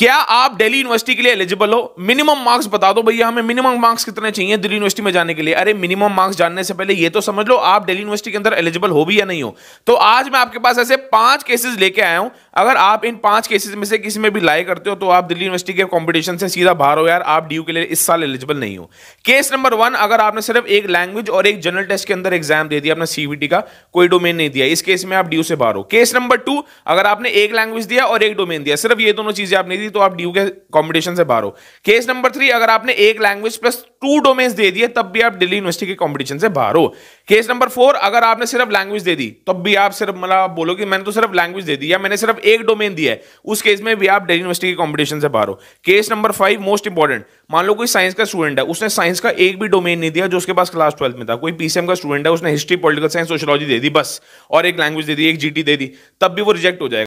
क्या आप दिल्ली यूनिवर्सिटी के लिए एलिजिबल हो मिनिमम मार्क्स बता दो भैया हमें मिनिमम मार्क्स कितने चाहिए दिल्ली यूनिवर्सिटी में जाने के लिए अरे मिनिमम मार्क्स जानने से पहले ये तो समझ लो आप दिल्ली यूनिवर्सिटी के अंदर एलिजिबल हो भी या नहीं हो तो आज मैं आपके पास ऐसे पांच केसेस लेके आया हूं अगर आप इन पांच केसेज में से किसी में भी लाई करते हो तो आप दिल्ली यूनिवर्सिटी के कॉम्पिटिशन से सीधा बाहर हो यार आप डी के लिए इस साल एलिजिबल नहीं हो केस नंबर वन अगर आपने सिर्फ एक लैंग्वेज और एक जनरल टेस्ट के अंदर एग्जाम दे दिया अपना सीबीटी का कोई डोमेन नहीं दिया इस केस में आप डी से बाहर हो केस नंबर टू अगर आपने एक लैंग्वेज दिया और एक डोमेन दिया सिर्फ ये दोनों चीजें आपने दी थी तो आप ड्यू के कॉम्पिटिशन से बाहर हो केस नंबर थ्री अगर आपने एक लैंग्वेज प्लस टू डोमेन्स दे दिए तब भी आप दिल्ली यूनिवर्सिटी के कॉम्पिटिशन से बाहर हो केस नंबर फोर अगर आपने सिर्फ लैंग्वेज दे दी तब भी आप सिर्फ मतलब आप बोलो कि मैंने तो सिर्फ लैंग्वेज दे दी या मैंने सिर्फ एक डोमेन दिया है उस केस में भी आप दिल्ली यूनिवर्सिटी के कॉम्पिटिशन से बाहर हो case number five most important मान लो कोई साइंस का स्टूडेंट है उसने साइंस का एक भी डोमेन नहीं दिया जो उसके पास क्लास ट्वेल्थ में था कोई पीसीएम का स्टूडेंट है उसने हिस्ट्री पॉलिटिकल साइंस सोशोलॉजी दे दी बस और एक लैंग्वेज दे दी एक जीटी दे दी तब भी वो रिजेक्ट हो जाएगा